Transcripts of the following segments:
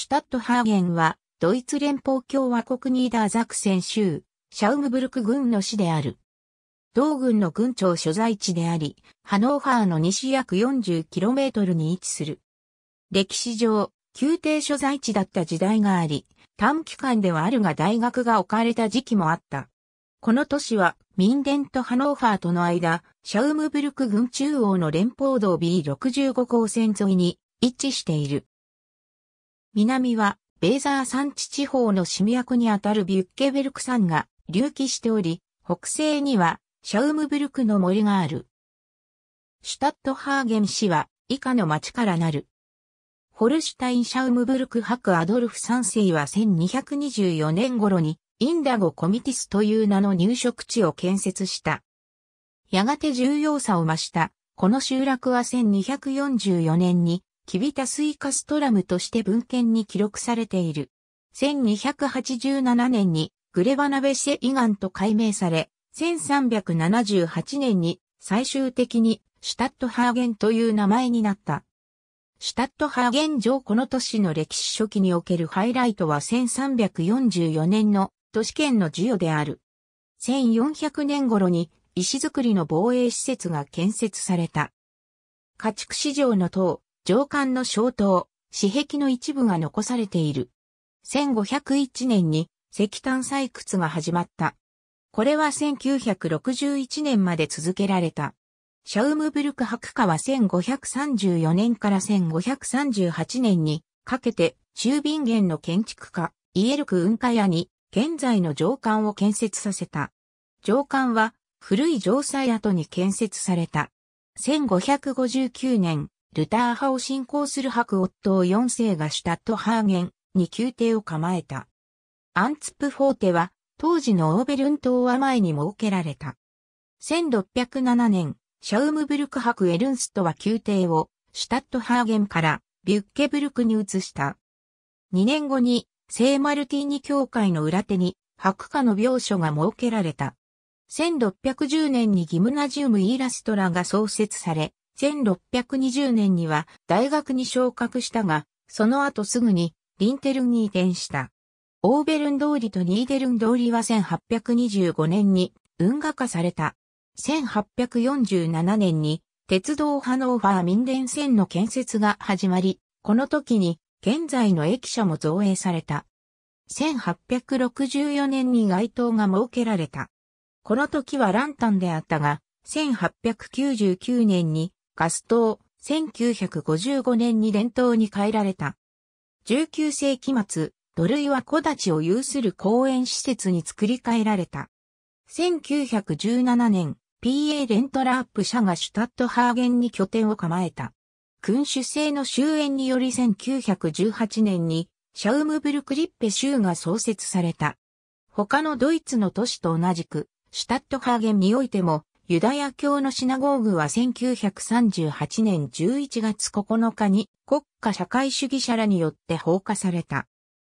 シュタットハーゲンは、ドイツ連邦共和国ニーダーザクセン州、シャウムブルク軍の市である。同軍の軍庁所在地であり、ハノーハーの西約 40km に位置する。歴史上、宮廷所在地だった時代があり、短期間ではあるが大学が置かれた時期もあった。この都市は、ミンデンとハノーファーとの間、シャウムブルク軍中央の連邦道 B65 号線沿いに位置している。南は、ベーザー山地地方の市脈にあたるビュッケベルク山が隆起しており、北西には、シャウムブルクの森がある。シュタットハーゲン市は、以下の町からなる。ホルシュタイン・シャウムブルク博アドルフ3世は1224年頃にインダゴ・コミティスという名の入植地を建設した。やがて重要さを増した、この集落は1244年にキビタスイカストラムとして文献に記録されている。1287年にグレバナベシェイガンと改名され、1378年に最終的にシュタットハーゲンという名前になった。シュタットハーゲン城この都市の歴史初期におけるハイライトは1344年の都市圏の授与である。1400年頃に石造りの防衛施設が建設された。家畜市場の塔、上巻の小塔、紙壁の一部が残されている。1501年に石炭採掘が始まった。これは1961年まで続けられた。シャウムブルク博家は1534年から1538年にかけて中瓶源の建築家、イエルク運河屋に現在の上官を建設させた。上官は古い城塞跡に建設された。1559年、ルター派を信仰する白夫を4世がシュタットハーゲンに宮廷を構えた。アンツプフォーテは当時のオーベルン島は前に設けられた。1607年、シャウムブルク博エルンストは宮廷をシュタットハーゲンからビュッケブルクに移した。2年後に聖マルティーニ教会の裏手に白化の病所が設けられた。1610年にギムナジウムイーラストラが創設され、1620年には大学に昇格したが、その後すぐにリンテルンに移転した。オーベルン通りとニーデルン通りは1825年に運河化された。1847年に鉄道ハノーファー民電線の建設が始まり、この時に現在の駅舎も造営された。1864年に街灯が設けられた。この時はランタンであったが、1899年にガス灯、1955年に伝統に変えられた。19世紀末、土塁は小立ちを有する公園施設に作り変えられた。1917年、PA レントラープ社がシュタットハーゲンに拠点を構えた。君主制の終焉により1918年にシャウムブルクリッペ州が創設された。他のドイツの都市と同じく、シュタットハーゲンにおいてもユダヤ教のシナゴーグは1938年11月9日に国家社会主義者らによって放火された。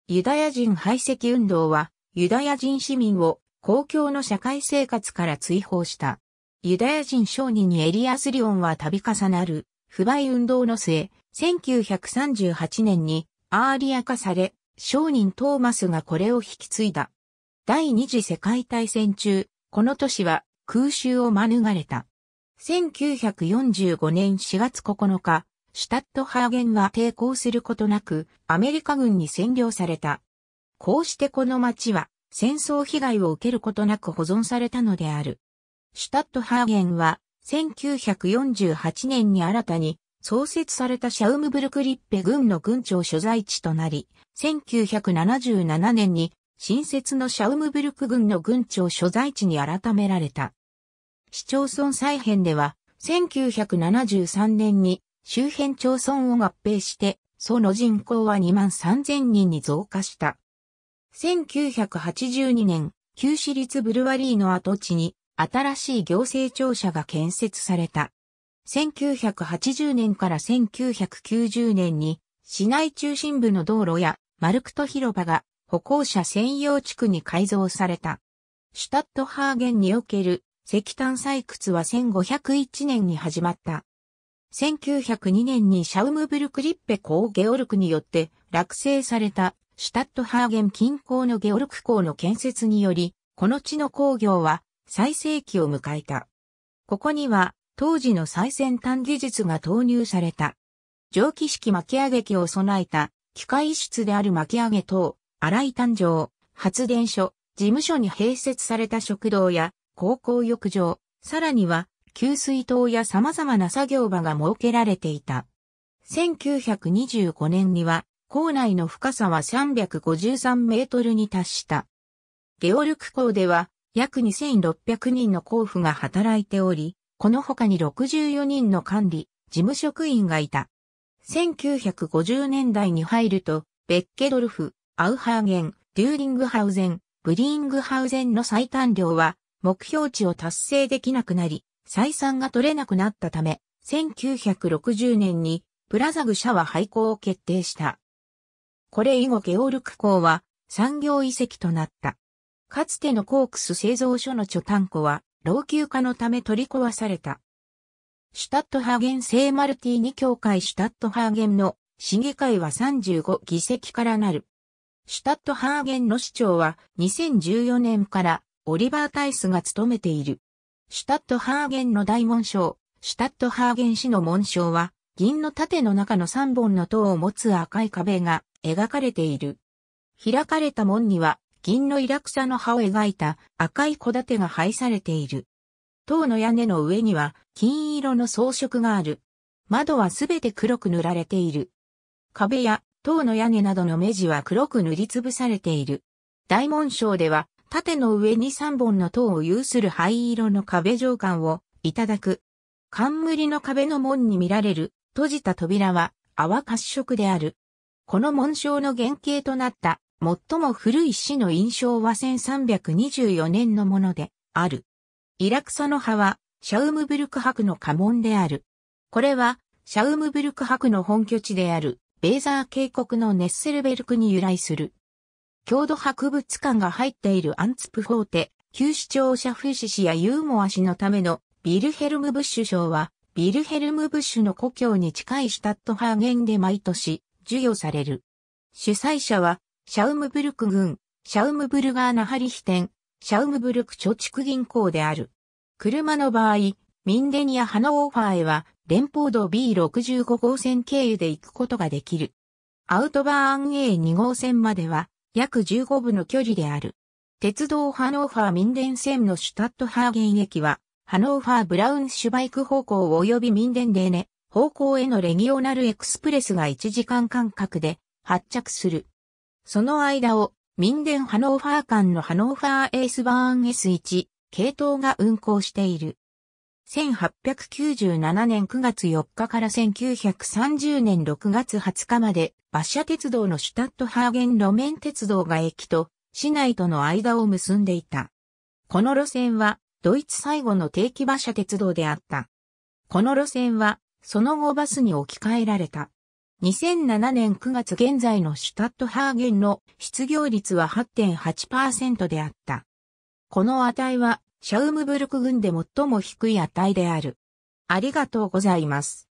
ユダヤ人排斥運動はユダヤ人市民を公共の社会生活から追放した。ユダヤ人商人にエリアス・リオンは度重なる不買運動の末、1938年にアーリア化され、商人トーマスがこれを引き継いだ。第二次世界大戦中、この年は空襲を免れた。1945年4月9日、シュタットハーゲンは抵抗することなく、アメリカ軍に占領された。こうしてこの町は、戦争被害を受けることなく保存されたのである。シュタットハーゲンは、1948年に新たに創設されたシャウムブルクリッペ軍の軍庁所在地となり、1977年に新設のシャウムブルク郡の郡庁所在地に改められた。市町村再編では、1973年に周辺町村を合併して、その人口は2万3000人に増加した。1982年、旧市立ブルワリーの跡地に新しい行政庁舎が建設された。1980年から1990年に市内中心部の道路やマルクト広場が歩行者専用地区に改造された。シュタットハーゲンにおける石炭採掘は1501年に始まった。1902年にシャウムブルクリッペ港ゲオルクによって落成されたシュタットハーゲン近郊のゲオルク港の建設により、この地の工業は最盛期を迎えた。ここには当時の最先端技術が投入された。蒸気式巻き上げ機を備えた機械室である巻き上げ等、新井誕生、発電所、事務所に併設された食堂や、高校浴場、さらには、給水塔や様々な作業場が設けられていた。1925年には、校内の深さは353メートルに達した。ゲオルク校では、約2600人の校夫が働いており、この他に64人の管理、事務職員がいた。1950年代に入ると、ベッケドルフ、アウハーゲン、デューリングハウゼン、ブリーングハウゼンの最短量は目標値を達成できなくなり、採算が取れなくなったため、1960年にプラザグ社は廃校を決定した。これ以後ゲオルク港は産業遺跡となった。かつてのコークス製造所の貯炭庫は老朽化のため取り壊された。シュタットハーゲン製マルティに協会シュタットハーゲンの市議会は35議席からなる。シュタットハーゲンの市長は2014年からオリバー・タイスが務めている。シュタットハーゲンの大紋章、シュタットハーゲン市の紋章は銀の盾の中の3本の塔を持つ赤い壁が描かれている。開かれた門には銀のイラクサの葉を描いた赤い小盾が配されている。塔の屋根の上には金色の装飾がある。窓はすべて黒く塗られている。壁や塔の屋根などの目地は黒く塗りつぶされている。大門章では、縦の上に3本の塔を有する灰色の壁上巻をいただく。冠の壁の門に見られる閉じた扉は泡褐色である。この紋章の原型となった最も古い市の印象は1324年のものである。イラクサの葉はシャウムブルク博の家紋である。これはシャウムブルク博の本拠地であるベーザー渓谷のネッセルベルクに由来する。郷土博物館が入っているアンツプフォーテ、旧市庁シャフシ氏やユーモア氏のためのビルヘルム・ブッシュ賞は、ビルヘルム・ブッシュの故郷に近いシュタットハーゲンで毎年授与される。主催者は、シャウムブルク郡、シャウムブルガーナハリヒ店、シャウムブルク貯蓄銀行である。車の場合、ミンデニア・ハノーファーへは、連邦道 B65 号線経由で行くことができる。アウトバーン A2 号線までは約15分の距離である。鉄道ハノーファー民伝線のシュタットハーゲン駅は、ハノーファーブラウンシュバイク方向及び民伝レーネ方向へのレギオナルエクスプレスが1時間間隔で発着する。その間を民伝ハノーファー間のハノーファーエースバーン S1 系統が運行している。1897年9月4日から1930年6月20日まで、馬車鉄道のシュタットハーゲン路面鉄道が駅と市内との間を結んでいた。この路線は、ドイツ最後の定期馬車鉄道であった。この路線は、その後バスに置き換えられた。2007年9月現在のシュタットハーゲンの失業率は8.8%であった。この値はシャウムブルク軍で最も低い値である。ありがとうございます。